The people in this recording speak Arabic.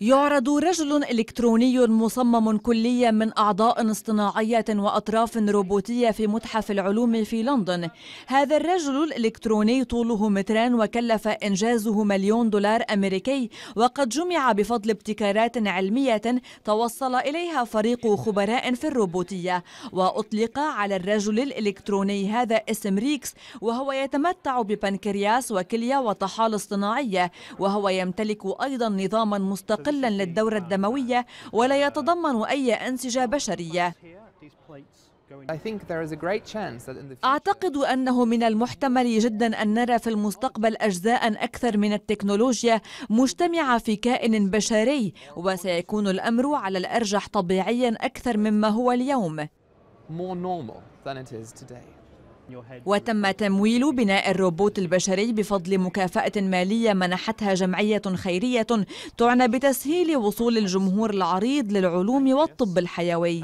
يعرض رجل إلكتروني مصمم كليا من أعضاء اصطناعية وأطراف روبوتية في متحف العلوم في لندن هذا الرجل الإلكتروني طوله متران وكلف إنجازه مليون دولار أمريكي وقد جمع بفضل ابتكارات علمية توصل إليها فريق خبراء في الروبوتية وأطلق على الرجل الإلكتروني هذا اسم ريكس وهو يتمتع ببنكرياس وكلية وطحال اصطناعية وهو يمتلك يمتلك أيضا نظاما مستقلا للدورة uh, الدموية uh, ولا uh, يتضمن أي أنسجة بشرية أعتقد أنه من المحتمل جدا أن نرى في المستقبل أجزاء أكثر من التكنولوجيا مجتمعة في كائن بشري وسيكون الأمر على الأرجح طبيعيا أكثر مما هو اليوم وتم تمويل بناء الروبوت البشري بفضل مكافأة مالية منحتها جمعية خيرية تعنى بتسهيل وصول الجمهور العريض للعلوم والطب الحيوي